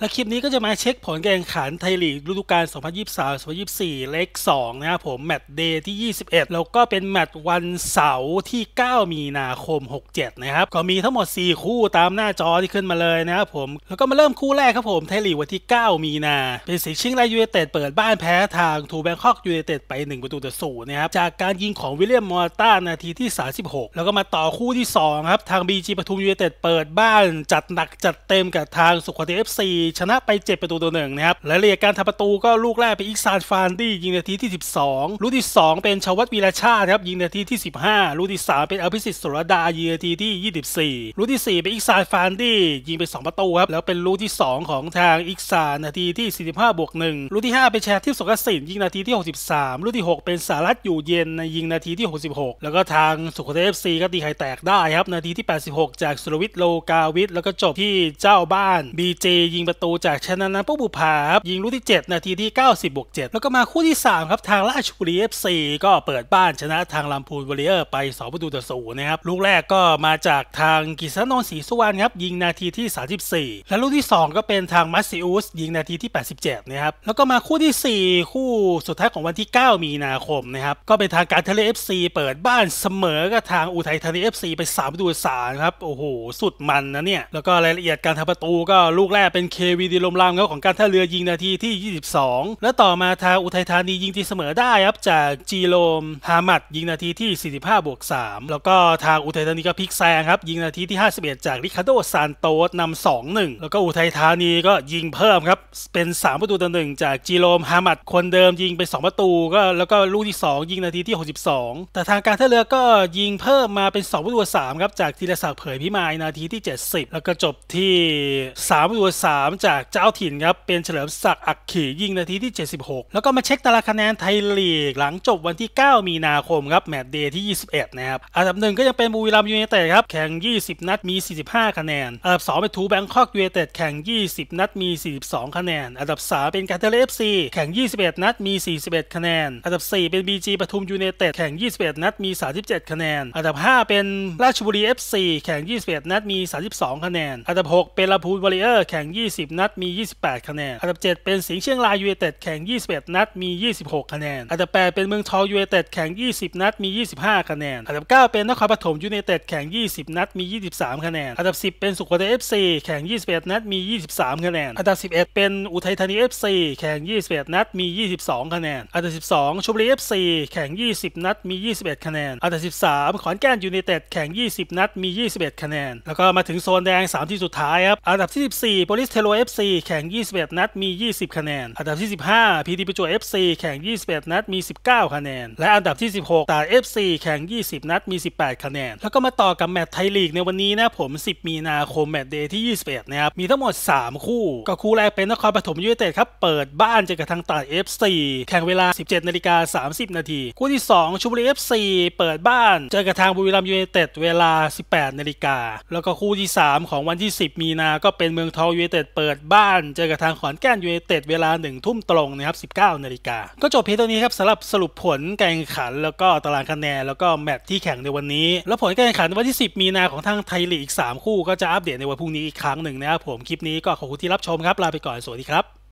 และคลิปนี้ก็จะมาเช็คผลการแข่งขันไทยลีกฤดูกาล 2023-2024 เลข2นะครับผมแมตช์เดย์ที่ 21 แล้วก็เป็นแมตช์วันเสาร์ที่ 9 มีนาคม 67 นะครับ ก็มีทั้งหมด 4 คู่ตามหน้าจอที่ขึ้นมาเลยนะครับผม แล้วก็มาเริ่มคู่แรกครับผม ไทยลีกวันที่ 9 มีนา เป็นสิงห์ชิยงรลยยูเนเต็ดเปิดบ้านแพ้ทางทูแบงคอกยูเนเต็ดไป 1 ประตูต่อศูนย์นะครับ จากการยิงของวิลเลียมมอร์ต้านาทีที่ 36 แล้วก็มาต่อคู่ที่2ครับทางบีจีปทุมยูเนเต็ดเปิดบ้านจัดหนักจัดเต็มกับทางสุขวัตเอฟซีชนะไป7ประตูต่อหนึ่งนะครับรายละเอียดการทำประตูก็ลูกแรกเป็นอิกซานฟานดี้ยิงนาทีที่ 12ลูกที่ 2 เป็นชวัตวีรชาติครับยิงนาทีที่ 15ลูกที่ 3 เป็นอภิสิทธิ์สุรดายิงนาทีที่ 24ลูกที่ 4 เป็นอิกซานฟานดี้ยิงไป 2 ประตูครับแล้วเป็นลูกที่ 2 ของทางอิกซานนาทีที่45บวก1ลูกที่ 5 เป็นแชร์ทิพสกสินยิงนาทีที่63ลูกที่ 6 เป็นสารัตอยู่เย็นยิงนาทีที่ 66แล้วก็ทางสุโขทัยเอฟซีก็ตีไข่แตกได้ครับนาทีที่ 86 จากสุรวิทย์โลกาวิทแล้วก็จบที่เจ้าบ้านบีเจยิงปประตูจากชนะนันพุบุภายิงลูกที่ 7 นาทีที่ 90บวก7แล้วก็มาคู่ที่ 3 ครับทางราชบุรีเอฟซีก็เปิดบ้านชนะทางลำพูนวอริเออร์ไป 2 ประตูต่อศูนย์นะครับ ลูกแรกก็มาจากทางกิษณนนท์ศรีสุวรรณครับ ยิงนาทีที่ 34 และลูกที่ 2 ก็เป็นทางมัสซิอุสยิงนาทีที่ 87 นะครับ แล้วก็มาคู่ที่ 4 คู่สุดท้ายของวันที่ 9 มีนาคมนะครับ ก็เป็นทางการทะเลเอฟซีเปิดบ้านเสมอกับทางอุทัยธานีเอฟซีไป3ประตูต่อ3ครับโอ้โหสุดมันนะเนี่ยแล้วก็รายละเอียดการทำประตูก็ลูกแรกเป็นเควีดีลมรามครับของการท่าเรือยิงนาทีที่ 22 และต่อมาทางอุทัยธานียิงตีเสมอได้ครับจากจีโรมฮามัดยิงนาทีที่ 45 บวก 3 แล้วก็ทางอุทัยธานีก็พลิกแซงครับยิงนาทีที่ 51 จากริคาโดซานโตสนำ2-1 แล้วก็อุทัยธานีก็ยิงเพิ่มครับเป็น 3 ประตูต่อหนึ่งจากจีโรมฮามัดคนเดิมยิงไป 2 ประตูก็แล้วก็ลูกที่ 2 ยิงนาทีที่ 62 แต่ทางการท่าเรือก็ยิงเพิ่มมาเป็น2ประตู3ครับจากธีรศักดิ์เผยพิมายนาทีที่ 70 แล้วก็จบที่3ประตู3จากเจ้าถิ่นครับเป็นเฉลิมศักดิ์อักขียิงนาทีที่ 76 แล้วก็มาเช็คตารางคะแนนไทยลีก หลังจบวันที่ 9 มีนาคมครับแมตช์เดย์ที่ 21 นะครับอันดับหนึ่งก็ยังเป็นบุรีรัมย์ยูเนเต็ดครับ แข่ง 20 นัดมี 45 คะแนนอันดับ 2 เป็นทูแบงคอกยูเนเต็ดแข่ง 20 นัดมี 42 คะแนนอันดับ 3 เป็นการเทเลฟซีแข่ง 21 นัดมี 41 คะแนน อันดับ 4 เป็นบีจีปทุมยูเนเต็ดแข่ง 21 นัดมี 37 คะแนนอันดับ 5 เป็นราชบุรี FC แข่ง 21 นัดมี 32 คะแนนอันดับ 6 เป็นลำพูนวอริเออร์แข่ง 20 10นัดมี 28 คะแนน อันดับ 7 เป็นสิงห์เชียงรายยูเอเต็ดแข่ง 21 นัดมี 26 คะแนน อันดับ 8 เป็นเมืองทองยูเอเต็ดแข่ง 20 นัดมี 25 คะแนน อันดับ 9 เป็นนครปฐมยูเนเต็ดแข่ง 20 นัดมี 23 คะแนน อันดับ 10 เป็นสุโขทัยเอฟซีแข่ง 21 นัดมี 23 คะแนน อันดับ 11 เป็นอุทัยธานีเอฟซีแข่ง 21 นัดมี 22 คะแนน อันดับ 12ชลบุรีเอฟซีแข่ง 20 นัดมี 21 คะแนน อันดับ 13 ขอนแก่นยูเนเต็ดแข่ง 20 นัดมี 21 คะแนนแล้วก็มาถึงโซนแดง 3 ที่สุดท้ายครับอันดับที่ 14โปลิสเทโลฟซีแข่ง21 นัด มี 20 คะแนน อันดับที่15พีทีประจวบซีแข่ง21 นัดมี 19 คะแนน และอันดับที่ 16ตาซีแข่ง 20 นัดมี 18 คะแนน แล้วก็มาต่อกับแมตช์ไทยลีก ในวันนี้นะผม 10 มีนาคม แมตช์เดย์ที่ 21 นะครับ มีทั้งหมด 3 คู่ ก็คู่ แรกเป็นนครปฐมยูไนเต็ดครับ เปิดบ้าน เจอกับทางตาซีแข่งเวลา 17นาฬิกา30นาทีคู่ที่ 2ชุบุรีซีเปิดบ้านเจอกับทางบุรีรัมยูไนเต็ดเวลา 18นาฬิกา แล้วก็คู่ที่ 3 ของวันที่10มีนาก็เป็นเมืองทองยูไนเต็ดเปิปิดบ้านเจอกับทางขอนแก่นยูเนเต็ดเวลาหนึ่งทุ่มตรงนะครับ 19 นาฬิกา ก็จบเพียงเท่านี้ครับสำหรับสรุปผลการแข่งขัน แล้วก็ตารางคะแนน แล้วก็แมตช์ที่แข่งในวันนี้ แล้วผลการแข่งขันวันที่ 10 มีนาของทางไทยลีกอีก 3 คู่ ก็จะอัปเดตในวันพรุ่งนี้อีกครั้งหนึ่งนะครับผมคลิปนี้ก็ขอบคุณที่รับชมครับลาไปก่อนสวัสดีครับ